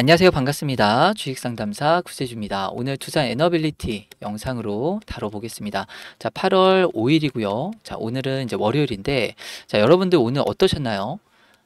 안녕하세요. 반갑습니다. 주식상담사 구세주입니다. 오늘 투자 에너빌리티 영상으로 다뤄보겠습니다. 자, 8월 5일이고요. 자, 오늘은 이제 월요일인데, 자, 여러분들 오늘 어떠셨나요?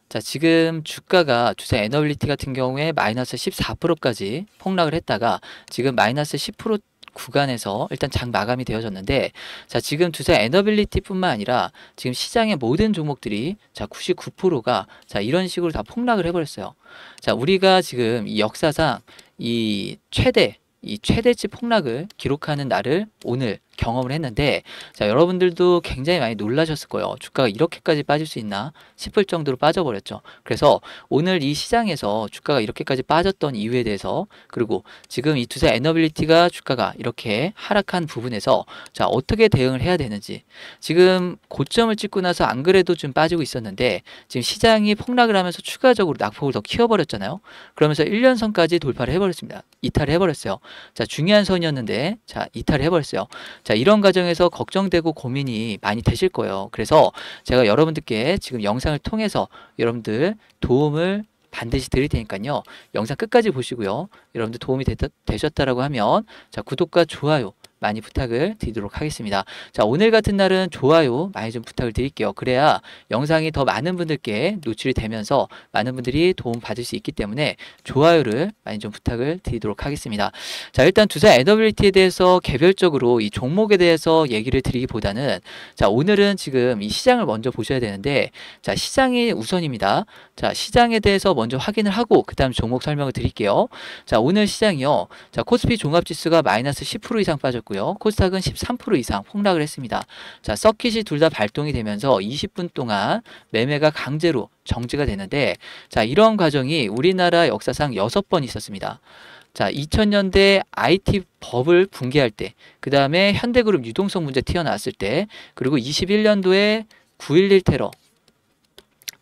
자, 지금 주가가 투자 에너빌리티 같은 경우에 마이너스 14%까지 폭락을 했다가 지금 마이너스 10% 구간에서 일단 장 마감이 되어졌는데 자 지금 두산 에너빌리티뿐만 아니라 지금 시장의 모든 종목들이 자 99%가 자 이런 식으로 다 폭락을 해버렸어요. 자 우리가 지금 이 역사상 이 최대 이 최대치 폭락을 기록하는 날을 오늘 경험을 했는데 자 여러분들도 굉장히 많이 놀라셨을 거예요. 주가가 이렇게까지 빠질 수 있나 싶을 정도로 빠져버렸죠. 그래서 오늘 이 시장에서 주가가 이렇게까지 빠졌던 이유에 대해서 그리고 지금 이 투자 에너빌리티가 주가가 이렇게 하락한 부분에서 자 어떻게 대응을 해야 되는지 지금 고점을 찍고 나서 안 그래도 좀 빠지고 있었는데 지금 시장이 폭락을 하면서 추가적으로 낙폭을 더 키워버렸잖아요. 그러면서 1년 선까지 돌파를 해버렸습니다. 이탈을 해버렸어요. 자 중요한 선이었는데 자 이탈을 해버렸어요. 자, 이런 과정에서 걱정되고 고민이 많이 되실 거예요. 그래서 제가 여러분들께 지금 영상을 통해서 여러분들 도움을 반드시 드릴 테니까요. 영상 끝까지 보시고요. 여러분들 도움이 되, 되셨다라고 하면 자, 구독과 좋아요 많이 부탁을 드리도록 하겠습니다. 자, 오늘 같은 날은 좋아요 많이 좀 부탁을 드릴게요. 그래야 영상이 더 많은 분들께 노출이 되면서 많은 분들이 도움 받을 수 있기 때문에 좋아요를 많이 좀 부탁을 드리도록 하겠습니다. 자, 일단 두산 n 리티에 대해서 개별적으로 이 종목에 대해서 얘기를 드리기보다는 자, 오늘은 지금 이 시장을 먼저 보셔야 되는데 자, 시장이 우선입니다. 자, 시장에 대해서 먼저 확인을 하고 그다음 종목 설명을 드릴게요. 자, 오늘 시장이요. 자, 코스피 종합 지수가 마이너스 10% 이상 빠졌고 올고요 코스닥은 13% 이상 폭락을 했습니다. 자, 서킷이 둘 다 발동이 되면서 20분 동안 매매가 강제로 정지가 되는데 자, 이런 과정이 우리나라 역사상 6번 있었습니다. 자, 2000년대 IT 법을 붕괴할 때, 그 다음에 현대그룹 유동성 문제 튀어나왔을 때, 그리고 21년도에 9.11 테러,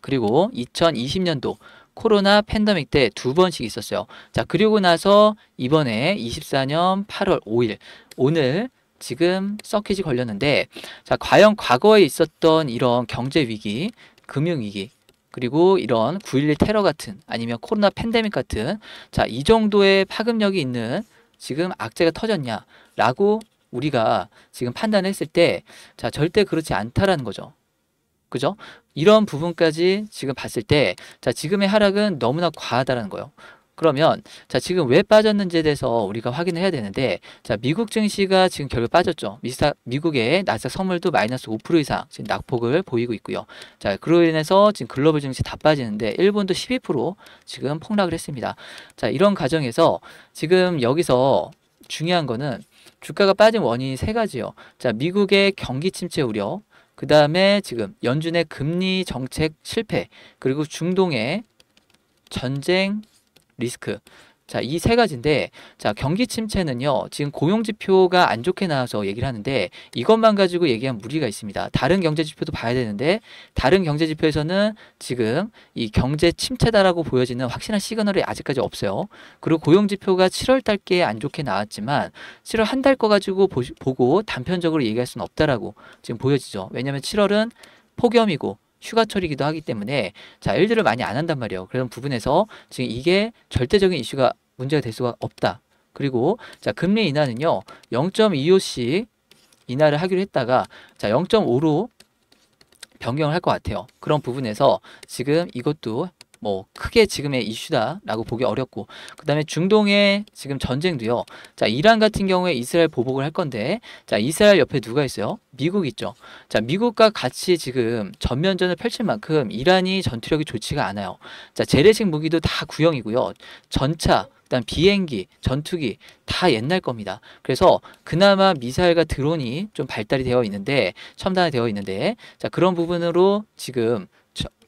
그리고 2020년도 코로나 팬데믹 때 두 번씩 있었어요. 자, 그리고 나서 이번에 24년 8월 5일 오늘 지금 서킷이 걸렸는데 자, 과연 과거에 있었던 이런 경제 위기, 금융 위기 그리고 이런 9.11 테러 같은 아니면 코로나 팬데믹 같은 자, 이 정도의 파급력이 있는 지금 악재가 터졌냐라고 우리가 지금 판단했을 때 자, 절대 그렇지 않다라는 거죠. 그죠? 이런 부분까지 지금 봤을 때, 자, 지금의 하락은 너무나 과하다라는 거예요. 그러면 자 지금 왜 빠졌는지에 대해서 우리가 확인을 해야 되는데 자 미국 증시가 지금 결국 빠졌죠. 미사, 미국의 나스닥 선물도 마이너스 5% 이상 지금 낙폭을 보이고 있고요. 자 그로 인해서 지금 글로벌 증시 다 빠지는데 일본도 12% 지금 폭락을 했습니다. 자 이런 과정에서 지금 여기서 중요한 거는 주가가 빠진 원인이 세 가지요. 자 미국의 경기 침체 우려, 그 다음에 지금 연준의 금리 정책 실패 그리고 중동의 전쟁 리스크 자, 이 세 가지인데 자, 경기 침체는요. 지금 고용 지표가 안 좋게 나와서 얘기를 하는데 이것만 가지고 얘기한 무리가 있습니다. 다른 경제 지표도 봐야 되는데 다른 경제 지표에서는 지금 이 경제 침체다라고 보여지는 확실한 시그널이 아직까지 없어요. 그리고 고용 지표가 7월 달께 안 좋게 나왔지만 7월 한 달 거 가지고 보시, 보고 단편적으로 얘기할 수는 없다라고 지금 보여지죠. 왜냐면 7월은 폭염이고 휴가철이기도 하기 때문에 자 일들을 많이 안 한단 말이에요. 그런 부분에서 지금 이게 절대적인 이슈가 문제가 될 수가 없다. 그리고 자 금리 인하는요 0.25씩 인하를 하기로 했다가 자 0.5로 변경을 할 것 같아요. 그런 부분에서 지금 이것도 뭐 크게 지금의 이슈다라고 보기 어렵고 그 다음에 중동의 지금 전쟁도요 자 이란 같은 경우에 이스라엘 보복을 할 건데 자 이스라엘 옆에 누가 있어요 미국 있죠 자 미국과 같이 지금 전면전을 펼칠 만큼 이란이 전투력이 좋지가 않아요 자 재래식 무기도 다 구형이고요 전차 그다음 비행기, 전투기 다 옛날 겁니다. 그래서 그나마 미사일과 드론이 좀 발달이 되어 있는데 첨단이 되어 있는데 자 그런 부분으로 지금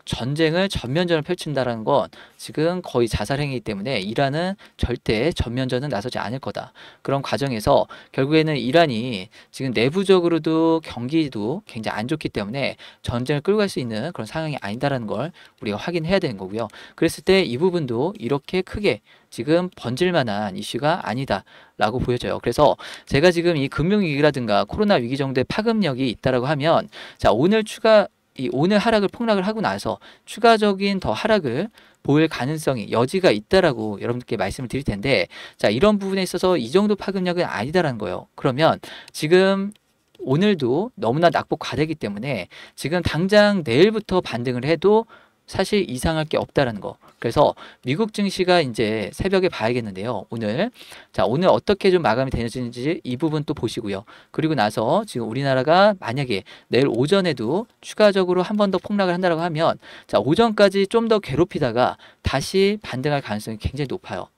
전쟁을 전면전을 펼친다라는 건 지금 거의 자살행위이기 때문에 이란은 절대 전면전은 나서지 않을 거다. 그런 과정에서 결국에는 이란이 지금 내부적으로도 경기도 굉장히 안 좋기 때문에 전쟁을 끌고 갈 수 있는 그런 상황이 아니다라는 걸 우리가 확인해야 되는 거고요. 그랬을 때 이 부분도 이렇게 크게 지금 번질만한 이슈가 아니다라고 보여져요. 그래서 제가 지금 이 금융위기라든가 코로나 위기 정도의 파급력이 있다라고 하면 자 오늘 추가 이 오늘 하락을 폭락을 하고 나서 추가적인 더 하락을 보일 가능성이 여지가 있다라고 여러분들께 말씀을 드릴 텐데 자 이런 부분에 있어서 이 정도 파급력은 아니다라는 거예요. 그러면 지금 오늘도 너무나 낙폭 과대기 때문에 지금 당장 내일부터 반등을 해도 사실 이상할 게 없다라는 거. 그래서 미국 증시가 이제 새벽에 봐야겠는데요. 오늘 자 오늘 어떻게 좀 마감이 되는지 이 부분 또 보시고요. 그리고 나서 지금 우리나라가 만약에 내일 오전에도 추가적으로 한 번 더 폭락을 한다라고 하면 자 오전까지 좀 더 괴롭히다가 다시 반등할 가능성이 굉장히 높아요.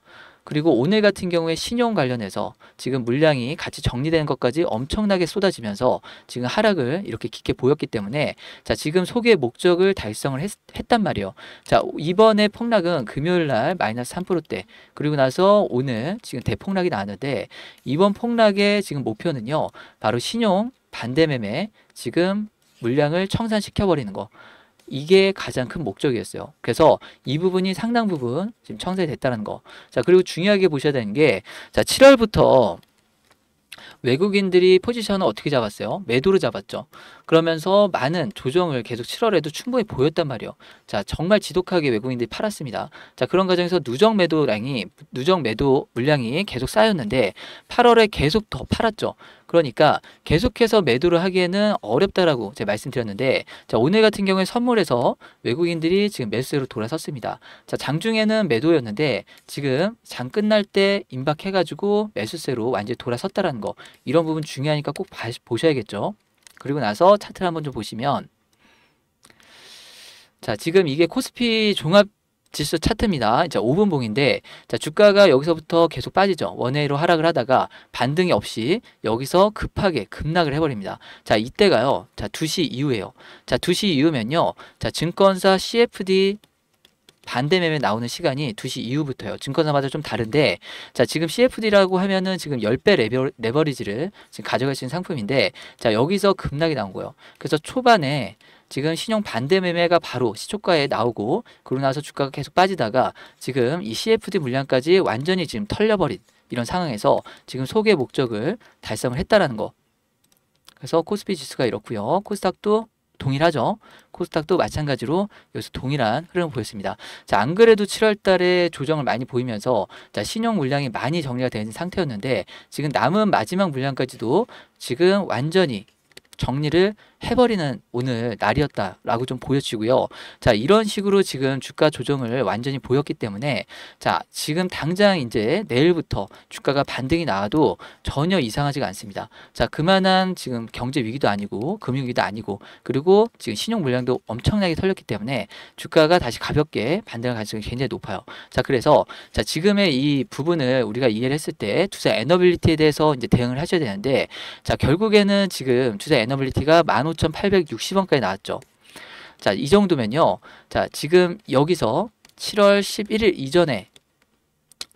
그리고 오늘 같은 경우에 신용 관련해서 지금 물량이 같이 정리되는 것까지 엄청나게 쏟아지면서 지금 하락을 이렇게 깊게 보였기 때문에 자 지금 소개 목적을 달성을 했, 단 말이에요. 자 이번에 폭락은 금요일 날 마이너스 3%대 그리고 나서 오늘 지금 대폭락이 나는데 이번 폭락의 지금 목표는요 바로 신용 반대매매 지금 물량을 청산시켜버리는 거. 이게 가장 큰 목적이었어요. 그래서 이 부분이 상당 부분 지금 청산됐다는 거. 자, 그리고 중요하게 보셔야 되는 게, 자, 7월부터 외국인들이 포지션을 어떻게 잡았어요? 매도로 잡았죠. 그러면서 많은 조정을 계속 7월에도 충분히 보였단 말이에요. 자, 정말 지독하게 외국인들이 팔았습니다. 자, 그런 과정에서 누적 매도량이, 누적 매도 물량이 계속 쌓였는데 8월에 계속 더 팔았죠. 그러니까 계속해서 매도를 하기에는 어렵다라고 제가 말씀드렸는데 자 오늘 같은 경우에 선물에서 외국인들이 지금 매수로 세 돌아섰습니다. 자 장중에는 매도였는데 지금 장 끝날 때 임박해가지고 매수세로 완전히 돌아섰다라는 거 이런 부분 중요하니까 꼭 봐, 보셔야겠죠. 그리고 나서 차트를 한번 좀 보시면 자 지금 이게 코스피 종합 지수 차트입니다. 자, 5분봉인데 자, 주가가 여기서부터 계속 빠지죠. 원회로 하락을 하다가 반등이 없이 여기서 급하게 급락을 해버립니다. 자, 이때가요. 자, 2시 이후에요. 자, 2시 이후면요. 자, 증권사 CFD 반대 매매 나오는 시간이 2시 이후부터요. 증권사마다 좀 다른데 자 지금 CFD라고 하면은 지금 10배 레버, 레버리지를 지금 가져갈 수 있는 상품인데 자 여기서 급락이 나온 거예요. 그래서 초반에 지금 신용 반대 매매가 바로 시초가에 나오고 그러고 나서 주가가 계속 빠지다가 지금 이 CFD 물량까지 완전히 지금 털려버린 이런 상황에서 지금 소개 목적을 달성을 했다라는 거. 그래서 코스피 지수가 이렇고요. 코스닥도 동일하죠. 코스닥도 마찬가지로 여기서 동일한 흐름을 보였습니다. 자, 안 그래도 7월 달에 조정을 많이 보이면서 자, 신용 물량이 많이 정리가 된 상태였는데 지금 남은 마지막 물량까지도 지금 완전히 정리를 해버리는 오늘 날이었다라고 좀 보여지고요. 자 이런 식으로 지금 주가 조정을 완전히 보였기 때문에 자 지금 당장 이제 내일부터 주가가 반등이 나와도 전혀 이상하지가 않습니다. 자 그만한 지금 경제 위기도 아니고 금융 위기도 아니고 그리고 지금 신용 물량도 엄청나게 털렸기 때문에 주가가 다시 가볍게 반등할 가능성이 굉장히 높아요. 자 그래서 자 지금의 이 부분을 우리가 이해를 했을 때 투자 에너빌리티에 대해서 이제 대응을 하셔야 되는데 자 결국에는 지금 투자 에너빌리티가 만5 15,860원까지 나왔죠. 자, 이 정도면요. 자, 지금 여기서 7월 11일 이전에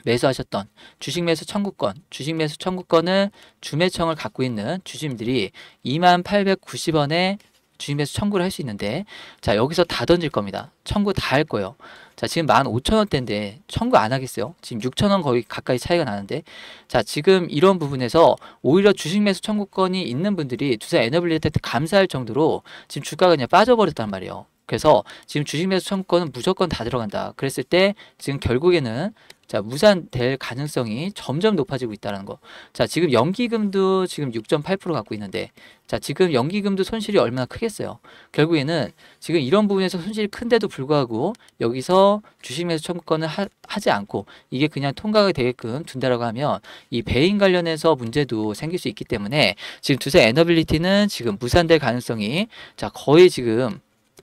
매수하셨던 주식 매수 청구권, 주식 매수 청구권을 주매청을 갖고 있는 주주님들이 2890원에 주임에서 청구를 할 수 있는데 자 여기서 다 던질 겁니다. 청구 다 할 거예요. 자 지금 만 오천 원대인데 청구 안 하겠어요. 지금 육천 원 거의 가까이 차이가 나는데 자 지금 이런 부분에서 오히려 주식 매수 청구권이 있는 분들이 주사 에너블리한테 감사할 정도로 지금 주가가 그냥 빠져버렸단 말이에요. 그래서 지금 주식 매수 청구권은 무조건 다 들어간다. 그랬을 때 지금 결국에는 자, 무산될 가능성이 점점 높아지고 있다는 거. 자, 지금 연기금도 지금 6.8% 갖고 있는데, 자, 지금 연기금도 손실이 얼마나 크겠어요. 결국에는 지금 이런 부분에서 손실이 큰데도 불구하고 여기서 주식매수 청구권을 하, 지 않고 이게 그냥 통과가 되게끔 둔다라고 하면 이 배인 관련해서 문제도 생길 수 있기 때문에 지금 두세 에너빌리티는 지금 무산될 가능성이 자, 거의 지금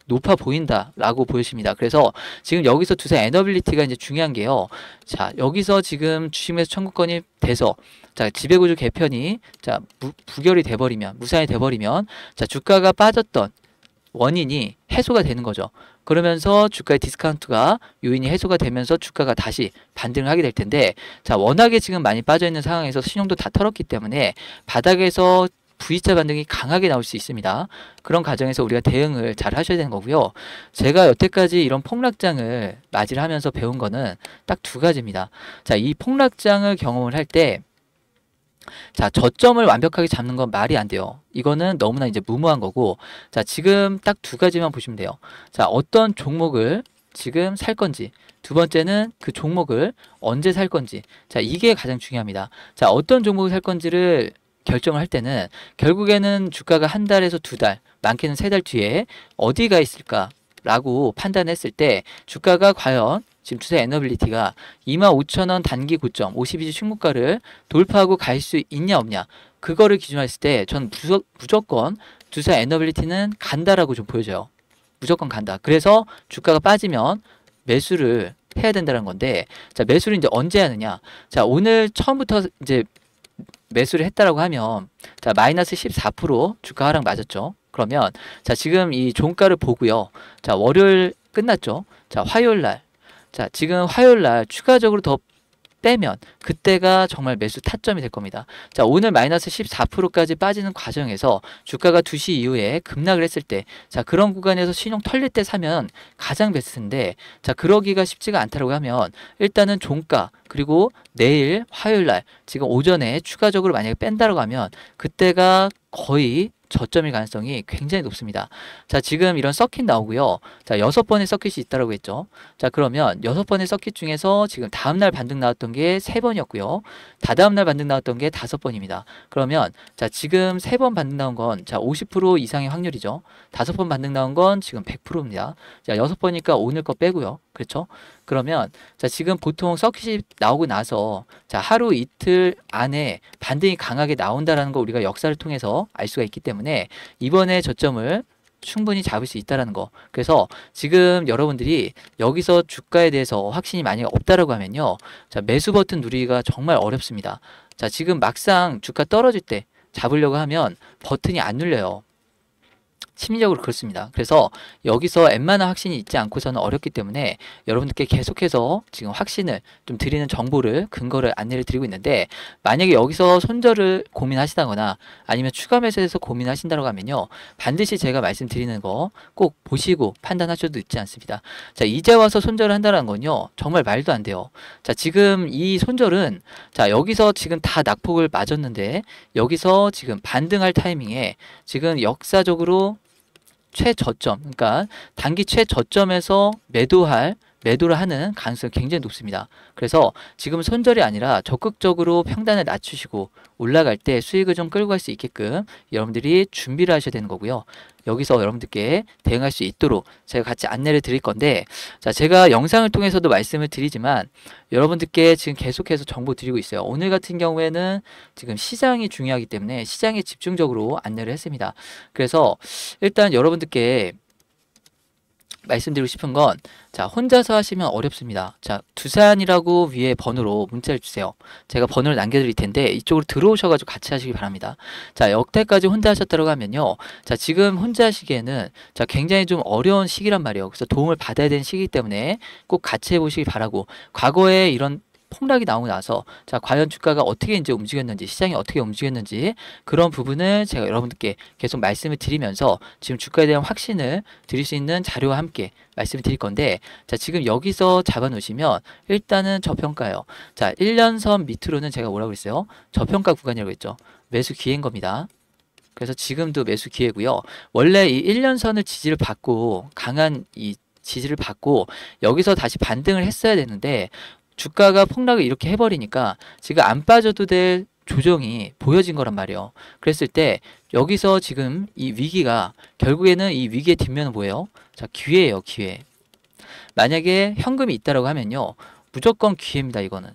높아 보인다라고 보여집니다. 그래서 지금 여기서 두세 에너빌리티가 이제 중요한 게요. 자, 여기서 지금 주식매수 청구권이 돼서 자, 지배구조 개편이 자, 무, 부결이 돼 버리면 무산이 돼 버리면 자, 주가가 빠졌던 원인이 해소가 되는 거죠. 그러면서 주가의 디스카운트가 요인이 해소가 되면서 주가가 다시 반등을 하게 될 텐데 자, 워낙에 지금 많이 빠져 있는 상황에서 신용도 다 털었기 때문에 바닥에서 V자 반등이 강하게 나올 수 있습니다. 그런 과정에서 우리가 대응을 잘 하셔야 되는 거고요. 제가 여태까지 이런 폭락장을 맞이를 하면서 배운 거는 딱 두 가지입니다. 자, 이 폭락장을 경험을 할 때 자 저점을 완벽하게 잡는 건 말이 안 돼요 이거는 너무나 이제 무모한 거고 자 지금 딱 두 가지만 보시면 돼요 자 어떤 종목을 지금 살 건지 두 번째는 그 종목을 언제 살 건지 자 이게 가장 중요합니다 자 어떤 종목을 살 건지를 결정을 할 때는 결국에는 주가가 한 달에서 두 달, 많게는 세 달 뒤에 어디가 있을까라고 판단했을 때 주가가 과연 지금 추세 에너빌리티가 25,000원 단기 고점 52주 신고가를 돌파하고 갈 수 있냐 없냐 그거를 기준으 했을 때 저는 전 무조건 주사 에너빌리티는 간다라고 좀 보여져요. 무조건 간다. 그래서 주가가 빠지면 매수를 해야 된다는 건데 자 매수를 이제 언제 하느냐 자 오늘 처음부터 이제 매수를 했다라고 하면 자 마이너스 14% 주가 하락 맞았죠. 그러면 자 지금 이 종가를 보고요. 자 월요일 끝났죠. 자 화요일 날. 자 지금 화요일 날 추가적으로 더 빼면 그때가 정말 매수 타점이 될 겁니다. 자 오늘 마이너스 14%까지 빠지는 과정에서 주가가 2시 이후에 급락을 했을 때자 그런 구간에서 신용 털릴 때 사면 가장 베스트인데 자 그러기가 쉽지가 않다고 하면 일단은 종가 그리고 내일 화요일 날 지금 오전에 추가적으로 만약에 뺀다고 하면 그때가 거의 저점일 가능성이 굉장히 높습니다. 자, 지금 이런 서킷 나오고요. 자, 여섯 번의 서킷이 있다라고 했죠. 자, 그러면 여섯 번의 서킷 중에서 지금 다음 날 반등 나왔던 게 세 번이었고요. 다다음 날 반등 나왔던 게 다섯 번입니다. 그러면 자, 지금 세 번 반등 나온 건 자, 50% 이상의 확률이죠. 다섯 번 반등 나온 건 지금 100%입니다. 자, 여섯 번이니까 오늘 거 빼고요. 그렇죠? 그러면 자 지금 보통 서킷이 나오고 나서 자 하루 이틀 안에 반등이 강하게 나온다라는 거 우리가 역사를 통해서 알 수가 있기 때문에 이번에 저점을 충분히 잡을 수 있다라는 거. 그래서 지금 여러분들이 여기서 주가에 대해서 확신이 많이 없다라고 하면요. 자, 매수 버튼 누리기가 정말 어렵습니다. 자, 지금 막상 주가 떨어질 때 잡으려고 하면 버튼이 안 눌려요. 심리적으로 그렇습니다. 그래서 여기서 웬만한 확신이 있지 않고서는 어렵기 때문에 여러분들께 계속해서 지금 확신을 좀 드리는 정보를 근거를 안내를 드리고 있는데 만약에 여기서 손절을 고민하시다거나 아니면 추가 매수에서 고민하신다고 하면요. 반드시 제가 말씀드리는 거 꼭 보시고 판단하셔도 늦지 않습니다. 자, 이제 와서 손절을 한다는 건요. 정말 말도 안 돼요. 자, 지금 이 손절은 자, 여기서 지금 다 낙폭을 맞았는데 여기서 지금 반등할 타이밍에 지금 역사적으로 최저점, 그러니까 단기 최저점에서 매도할 매도를 하는 가능성이 굉장히 높습니다. 그래서 지금 손절이 아니라 적극적으로 평단을 낮추시고 올라갈 때 수익을 좀 끌고 갈 수 있게끔 여러분들이 준비를 하셔야 되는 거고요. 여기서 여러분들께 대응할 수 있도록 제가 같이 안내를 드릴 건데 자 제가 영상을 통해서도 말씀을 드리지만 여러분들께 지금 계속해서 정보 드리고 있어요. 오늘 같은 경우에는 지금 시장이 중요하기 때문에 시장에 집중적으로 안내를 했습니다. 그래서 일단 여러분들께 말씀드리고 싶은 건자 혼자서 하시면 어렵습니다. 자 두산이라고 위에 번호로 문자를 주세요. 제가 번호를 남겨드릴 텐데 이쪽으로 들어오셔가지고 같이 하시기 바랍니다. 자 역대까지 혼자 하셨다고 하면요. 자 지금 혼자 하시기에는 자 굉장히 좀 어려운 시기란 말이에요. 그래서 도움을 받아야 되는 시기 때문에 꼭 같이 해보시기 바라고 과거에 이런 폭락이 나오고 나서 자 과연 주가가 어떻게 이제 움직였는지 시장이 어떻게 움직였는지 그런 부분을 제가 여러분들께 계속 말씀을 드리면서 지금 주가에 대한 확신을 드릴 수 있는 자료와 함께 말씀을 드릴 건데 자 지금 여기서 잡아 놓으시면 일단은 저평가요 자 1년선 밑으로는 제가 뭐라고 했어요 저평가 구간이라고 했죠 매수 기회인 겁니다 그래서 지금도 매수 기회고요 원래 이 1년선을 지지를 받고 강한 이 지지를 받고 여기서 다시 반등을 했어야 되는데 주가가 폭락을 이렇게 해버리니까 지금 안 빠져도 될 조정이 보여진 거란 말이에요. 그랬을 때 여기서 지금 이 위기가 결국에는 이 위기의 뒷면은 뭐예요? 자 기회예요 기회. 만약에 현금이 있다라고 하면요 무조건 기회입니다 이거는.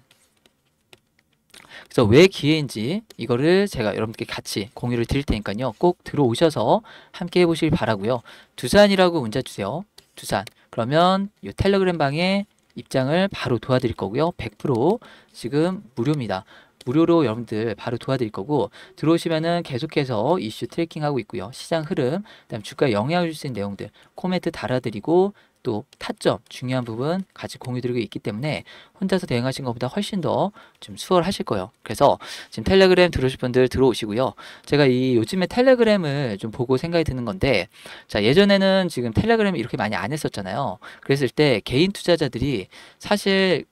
그래서 왜 기회인지 이거를 제가 여러분께 같이 공유를 드릴 테니까요. 꼭 들어오셔서 함께 해보시길 바라고요. 두산이라고 문자 주세요. 두산. 그러면 이 텔레그램 방에 입장을 바로 도와드릴 거고요. 100% 지금 무료입니다. 무료로 여러분들 바로 도와드릴 거고 들어오시면은 계속해서 이슈 트래킹하고 있고요. 시장 흐름, 그다음 주가 영향을 줄 수 있는 내용들 코멘트 달아드리고 또 타점 중요한 부분 같이 공유드리고 있기 때문에 혼자서 대응하신 것보다 훨씬 더 좀 수월하실 거예요. 그래서 지금 텔레그램 들어오실 분들 들어오시고요. 제가 이 요즘에 텔레그램을 좀 보고 생각이 드는 건데 자 예전에는 지금 텔레그램 이렇게 많이 안 했었잖아요. 그랬을 때 개인 투자자들이 사실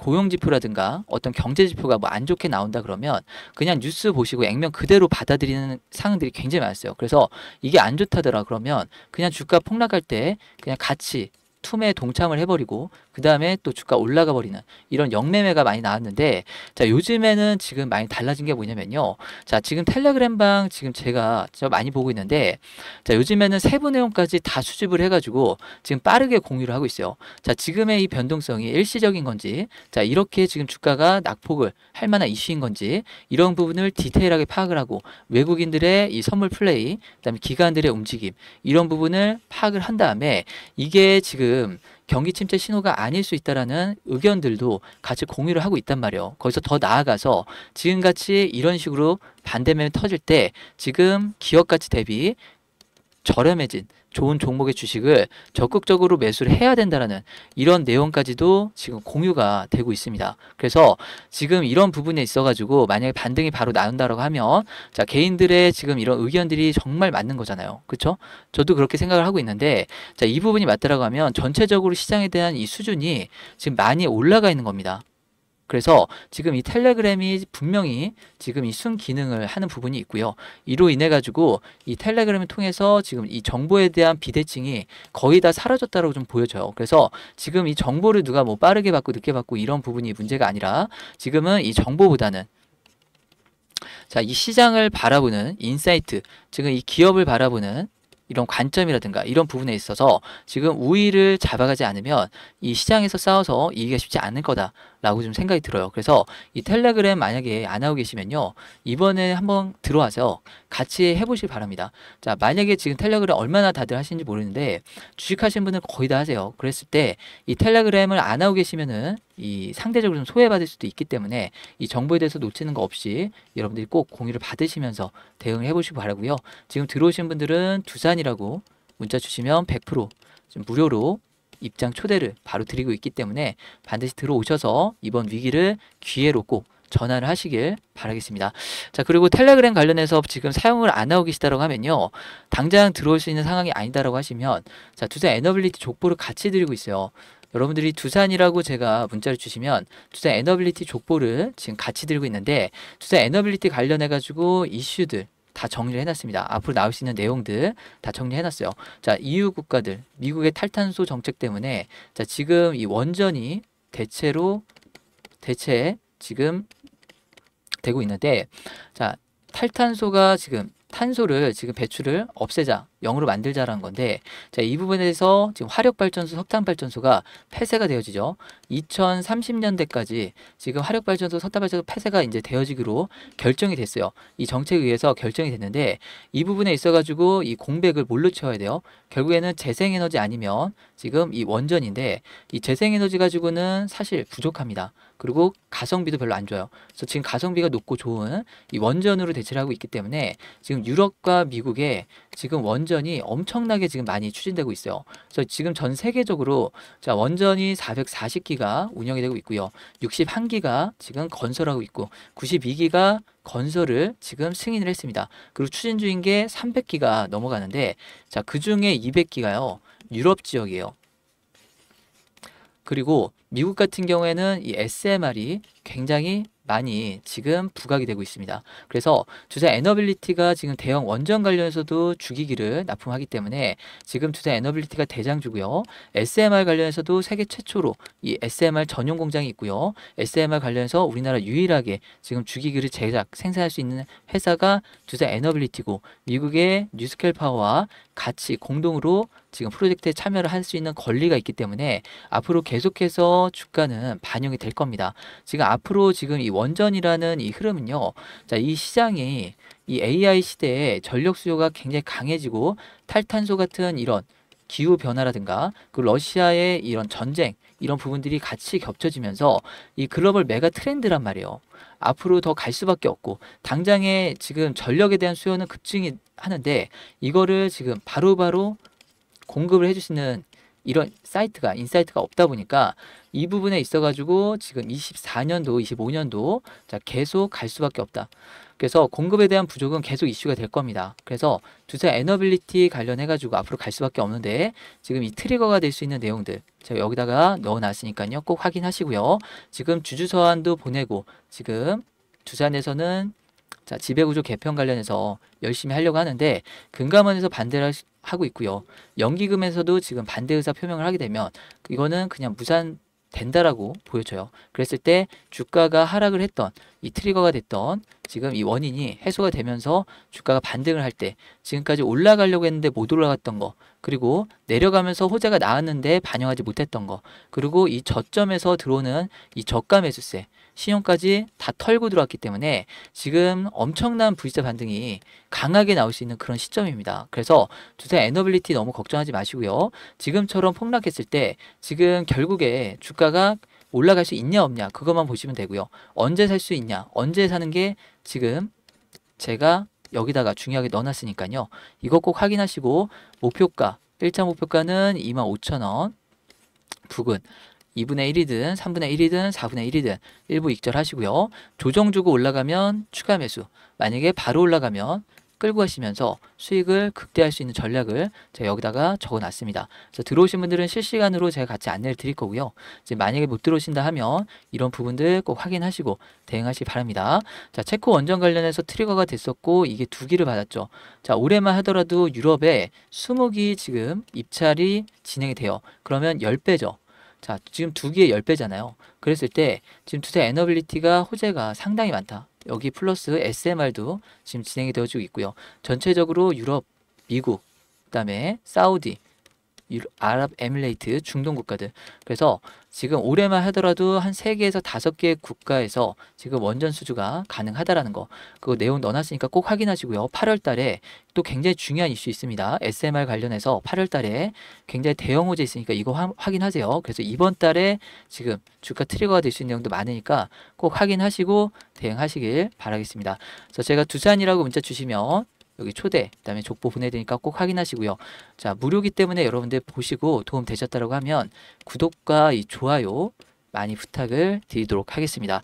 고용 지표라든가 어떤 경제 지표가 뭐 안 좋게 나온다 그러면 그냥 뉴스 보시고 액면 그대로 받아들이는 상황들이 굉장히 많았어요. 그래서 이게 안 좋다더라 그러면 그냥 주가 폭락할 때 그냥 같이 툼에 동참을 해버리고 그 다음에 또 주가 올라가 버리는 이런 영매매가 많이 나왔는데 자 요즘에는 지금 많이 달라진 게 뭐냐면요 자 지금 텔레그램방 지금 제가 많이 보고 있는데 자 요즘에는 세부 내용까지 다 수집을 해가지고 지금 빠르게 공유를 하고 있어요 자 지금의 이 변동성이 일시적인 건지 자 이렇게 지금 주가가 낙폭을 할 만한 이슈인 건지 이런 부분을 디테일하게 파악을 하고 외국인들의 이 선물 플레이 그다음에 기관들의 움직임 이런 부분을 파악을 한 다음에 이게 지금 지금 경기 침체 신호가 아닐 수 있다라는 의견들도 같이 공유를 하고 있단 말이에요. 거기서 더 나아가서 지금같이 이런 식으로 반대면 터질 때 지금 기업가치 대비 저렴해진 좋은 종목의 주식을 적극적으로 매수를 해야 된다라는 이런 내용까지도 지금 공유가 되고 있습니다. 그래서 지금 이런 부분에 있어가지고 만약에 반등이 바로 나온다라고 하면 자 개인들의 지금 이런 의견들이 정말 맞는 거잖아요. 그렇죠? 저도 그렇게 생각을 하고 있는데 자이 부분이 맞다라고 하면 전체적으로 시장에 대한 이 수준이 지금 많이 올라가 있는 겁니다. 그래서 지금 이 텔레그램이 분명히 지금 이 순 기능을 하는 부분이 있고요. 이로 인해 가지고 이 텔레그램을 통해서 지금 이 정보에 대한 비대칭이 거의 다사라졌다고좀 보여져요. 그래서 지금 이 정보를 누가 뭐 빠르게 받고 늦게 받고 이런 부분이 문제가 아니라 지금은 이 정보보다는 자, 이 시장을 바라보는 인사이트, 지금 이 기업을 바라보는 이런 관점이라든가 이런 부분에 있어서 지금 우위를 잡아가지 않으면 이 시장에서 싸워서 이기가 쉽지 않을 거다. 라고 좀 생각이 들어요. 그래서 이 텔레그램 만약에 안 하고 계시면요. 이번에 한번 들어와서 같이 해보실 시 바랍니다. 자, 만약에 지금 텔레그램 얼마나 다들 하시는지 모르는데 주식하시는 분은 거의 다 하세요. 그랬을 때 이 텔레그램을 안 하고 계시면은 이 상대적으로 좀 소외받을 수도 있기 때문에 이 정보에 대해서 놓치는 거 없이 여러분들이 꼭 공유를 받으시면서 대응을 해보시기 바라고요. 지금 들어오신 분들은 두산이라고 문자 주시면 100% 무료로 입장 초대를 바로 드리고 있기 때문에 반드시 들어오셔서 이번 위기를 기회로 꼭전환을 하시길 바라겠습니다. 자 그리고 텔레그램 관련해서 지금 사용을 안 하고 계시다라고 하면요. 당장 들어올 수 있는 상황이 아니다라고 하시면 자 투자 에너빌리티 족보를 같이 드리고 있어요. 여러분들이 두산이라고 제가 문자를 주시면 투자 에너빌리티 족보를 지금 같이 들고 있는데 투자 에너빌리티 관련해 가지고 이슈들 다 정리를 해놨습니다. 앞으로 나올 수 있는 내용들 다 정리해놨어요. 자, EU 국가들, 미국의 탈탄소 정책 때문에 자, 지금 이 원전이 대체로 대체 지금 되고 있는데 자, 탈탄소가 지금 탄소를 지금 배출을 없애자 0으로 만들자라는 건데 자, 이 부분에서 지금 화력 발전소, 석탄 발전소가 폐쇄가 되어지죠. 2030년대까지 지금 화력 발전소, 석탄 발전소 폐쇄가 이제 되어지기로 결정이 됐어요. 이 정책에 의해서 결정이 됐는데 이 부분에 있어 가지고 이 공백을 뭘로 채워야 돼요? 결국에는 재생 에너지 아니면 지금 이 원전인데 이 재생 에너지 가지고는 사실 부족합니다. 그리고 가성비도 별로 안 좋아요. 그래서 지금 가성비가 높고 좋은 이 원전으로 대체를 하고 있기 때문에 지금 유럽과 미국의 지금 원전 원전이 엄청나게 지금 많이 추진되고 있어요. 그래서 지금 전 세계적으로 자 원전이 440기가 운영이 되고 있고요. 61기가 지금 건설하고 있고 92기가 건설을 지금 승인을 했습니다. 그리고 추진 중인 게 300기가 넘어가는데 자그 중에 200기가요 유럽 지역이에요. 그리고 미국 같은 경우에는 이 SMR이 굉장히 많이 지금 부각이 되고 있습니다. 그래서 주사 에너빌리티가 지금 대형 원전 관련해서도 주기기를 납품하기 때문에 지금 주사 에너빌리티가 대장주고요. SMR 관련해서도 세계 최초로 이 SMR 전용 공장이 있고요. SMR 관련해서 우리나라 유일하게 지금 주기기를 제작, 생산할 수 있는 회사가 주사 에너빌리티고 미국의 뉴스켈 파워와 같이 공동으로 지금 프로젝트에 참여를 할 수 있는 권리가 있기 때문에 앞으로 계속해서 주가는 반영이 될 겁니다. 지금 앞으로 지금 이 원전이라는 이 흐름은요. 자, 이 시장이 이 AI 시대에 전력 수요가 굉장히 강해지고 탈탄소 같은 이런 기후 변화라든가 그 러시아의 이런 전쟁 이런 부분들이 같이 겹쳐지면서 이 글로벌 메가 트렌드란 말이에요. 앞으로 더 갈 수밖에 없고 당장에 지금 전력에 대한 수요는 급증이 하는데 이거를 지금 바로바로 바로 공급을 해줄 수 있는 이런 사이트가 인사이트가 없다 보니까 이 부분에 있어 가지고 지금 24년도 25년도 자 계속 갈 수밖에 없다 그래서 공급에 대한 부족은 계속 이슈가 될 겁니다 그래서 두사 에너빌리티 관련해 가지고 앞으로 갈 수밖에 없는데 지금 이 트리거가 될 수 있는 내용들 제가 여기다가 넣어 놨으니까요 꼭 확인하시고요 지금 주주서한도 보내고 지금 두산에서는 자, 지배구조 개편 관련해서 열심히 하려고 하는데 금감원에서 반대를 하고 있고요. 연기금에서도 지금 반대 의사 표명을 하게 되면 이거는 그냥 무산 된다라고 보여져요. 그랬을 때 주가가 하락을 했던 이 트리거가 됐던 지금 이 원인이 해소가 되면서 주가가 반등을 할 때 지금까지 올라가려고 했는데 못 올라갔던 거 그리고 내려가면서 호재가 나왔는데 반영하지 못했던 거 그리고 이 저점에서 들어오는 이 저가 매수세 신용까지 다 털고 들어왔기 때문에 지금 엄청난 부 V자 반등이 강하게 나올 수 있는 그런 시점입니다. 그래서 주세 애너빌리티 너무 걱정하지 마시고요. 지금처럼 폭락했을 때 지금 결국에 주가가 올라갈 수 있냐 없냐 그것만 보시면 되고요. 언제 살 수 있냐 언제 사는 게 지금 제가 여기다가 중요하게 넣어놨으니까요. 이것 꼭 확인하시고 목표가 1차 목표가는 25,000원 부근 2분의 1이든 3분의 1이든 4분의 1이든 일부 익절하시고요. 조정 주고 올라가면 추가 매수, 만약에 바로 올라가면 끌고 가시면서 수익을 극대할 화수 있는 전략을 제가 여기다가 적어놨습니다. 그래서 들어오신 분들은 실시간으로 제가 같이 안내를 드릴 거고요. 이제 만약에 못 들어오신다 하면 이런 부분들 꼭 확인하시고 대응하시기 바랍니다. 자, 체코 원전 관련해서 트리거가 됐었고 이게 두 기를 받았죠. 자, 올해만 하더라도 유럽에 20기 지금 입찰이 진행이 돼요. 그러면 10배죠. 자, 지금 두 개의 10배잖아요. 그랬을 때 지금 투자 애너빌리티가 호재가 상당히 많다. 여기 플러스 SMR도 지금 진행이 되어지고 있고요. 전체적으로 유럽, 미국, 그다음에 사우디, 아랍에미레이트, 중동 국가들. 그래서 지금 올해만 하더라도 한 세개에서 다섯 개 국가에서 지금 원전 수주가 가능하다라는 거. 그 내용 넣어놨으니까 꼭 확인하시고요. 8월 달에 또 굉장히 중요한 이슈 있습니다. SMR 관련해서 8월 달에 굉장히 대형 호재 있으니까 이거 화, 확인하세요. 그래서 이번 달에 지금 주가 트리거가 될 수 있는 내용도 많으니까 꼭 확인하시고 대응하시길 바라겠습니다. 그래서 제가 두산이라고 문자 주시면 여기 초대, 그 다음에 족보 보내드니까 꼭 확인하시고요. 자, 무료기 때문에 여러분들 보시고 도움 되셨다고 하면 구독과 이 좋아요 많이 부탁을 드리도록 하겠습니다.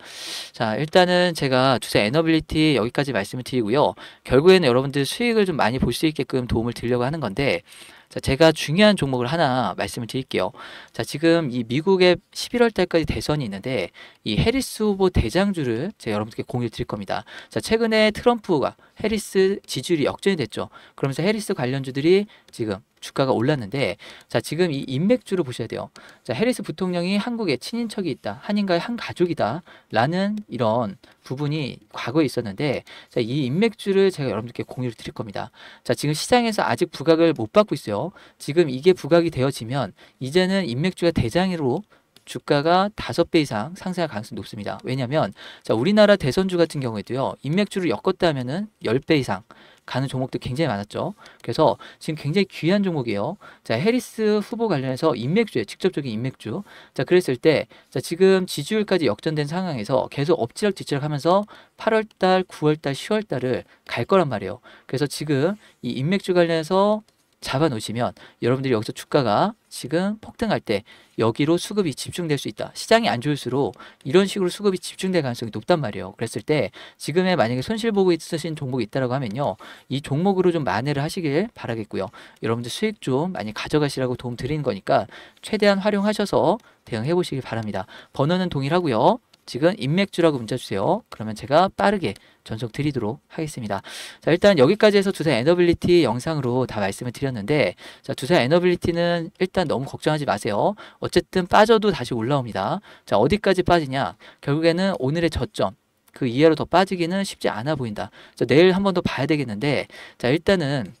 자, 일단은 제가 주제 에너빌리티 여기까지 말씀을 드리고요. 결국에는 여러분들 수익을 좀 많이 볼 수 있게끔 도움을 드리려고 하는 건데, 자, 제가 중요한 종목을 하나 말씀을 드릴게요. 자, 지금 이 미국의 11월 달까지 대선이 있는데 이 해리스 후보 대장주를 제가 여러분께 공유 드릴 겁니다. 자, 최근에 트럼프가 해리스 지지율이 역전이 됐죠. 그러면서 해리스 관련주들이 지금 주가가 올랐는데 자 지금 이 인맥주를 보셔야 돼요. 자 해리스 부통령이 한국에 친인척이 있다, 한인가의 한 가족이다라는 이런 부분이 과거에 있었는데 자이 인맥주를 제가 여러분들께 공유를 드릴 겁니다. 자 지금 시장에서 아직 부각을 못 받고 있어요. 지금 이게 부각이 되어지면 이제는 인맥주가 대장으로 주가가 다섯 배 이상 상승할 가능성이 높습니다. 왜냐하면 자, 우리나라 대선주 같은 경우에도요. 인맥주를 엮었다면은 열 배 이상 가는 종목도 굉장히 많았죠. 그래서 지금 굉장히 귀한 종목이에요. 자, 해리스 후보 관련해서 인맥주에 직접적인 인맥주. 자, 그랬을 때, 자, 지금 지지율까지 역전된 상황에서 계속 엎치락 뒤치락 하면서 8월달, 9월달, 10월달을 갈 거란 말이에요. 그래서 지금 이 인맥주 관련해서 잡아 놓으시면 여러분들이 여기서 주가가 지금 폭등할 때 여기로 수급이 집중될 수 있다. 시장이 안 좋을수록 이런 식으로 수급이 집중될 가능성이 높단 말이에요. 그랬을 때 지금에 만약에 손실 보고 있으신 종목이 있다라고 하면요. 이 종목으로 좀 만회를 하시길 바라겠고요. 여러분들 수익 좀 많이 가져가시라고 도움 드리는 거니까 최대한 활용하셔서 대응해 보시길 바랍니다. 번호는 동일하고요. 지금 인맥주라고 문자 주세요. 그러면 제가 빠르게 전송 드리도록 하겠습니다. 자, 일단 여기까지 해서 두산 에너빌리티 영상으로 다 말씀을 드렸는데 자, 두산 에너빌리티는 일단 너무 걱정하지 마세요. 어쨌든 빠져도 다시 올라옵니다. 자, 어디까지 빠지냐? 결국에는 오늘의 저점 그 이하로 더 빠지기는 쉽지 않아 보인다. 자, 내일 한 번 더 봐야 되겠는데 자, 일단은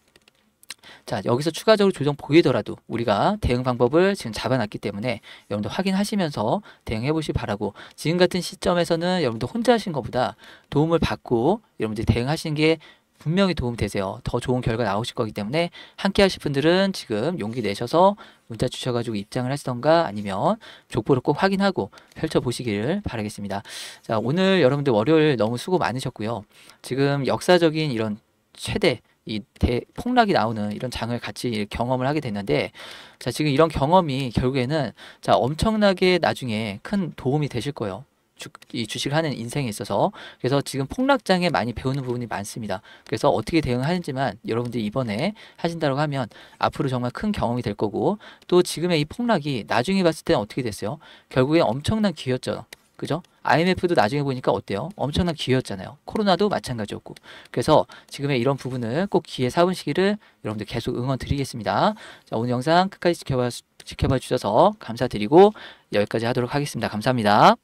자 여기서 추가적으로 조정 보이더라도 우리가 대응 방법을 지금 잡아놨기 때문에 여러분도 확인하시면서 대응해 보시 기 바라고 지금 같은 시점에서는 여러분도 혼자 하신 것보다 도움을 받고 여러분들 대응하시는 게 분명히 도움 되세요. 더 좋은 결과 나오실 거기 때문에 함께 하실 분들은 지금 용기 내셔서 문자 주셔가지고 입장을 하시던가 아니면 족보를 꼭 확인하고 펼쳐보시길 바라겠습니다. 자, 오늘 여러분들 월요일 너무 수고 많으셨고요. 지금 역사적인 이런 최대 이 대, 폭락이 나오는 이런 장을 같이 경험을 하게 됐는데자 지금 이런 경험이 결국에는 자 엄청나게 나중에 큰 도움이 되실 거예요. 주, 이주식 하는 인생에 있어서 그래서 지금 폭락장에 많이 배우는 부분이 많습니다. 그래서 어떻게 대응하는지만 여러분들이 이번에 하신다고 하면 앞으로 정말 큰 경험이 될 거고 또 지금의 이 폭락이 나중에 봤을 때는 어떻게 됐어요? 결국에 엄청난 기회였죠. 그죠? IMF도 나중에 보니까 어때요? 엄청난 기회였잖아요. 코로나도 마찬가지였고. 그래서 지금의 이런 부분을 꼭 기회 사은시기를 여러분들 계속 응원 드리겠습니다. 자, 오늘 영상 끝까지 지켜봐, 지켜봐 주셔서 감사드리고 여기까지 하도록 하겠습니다. 감사합니다.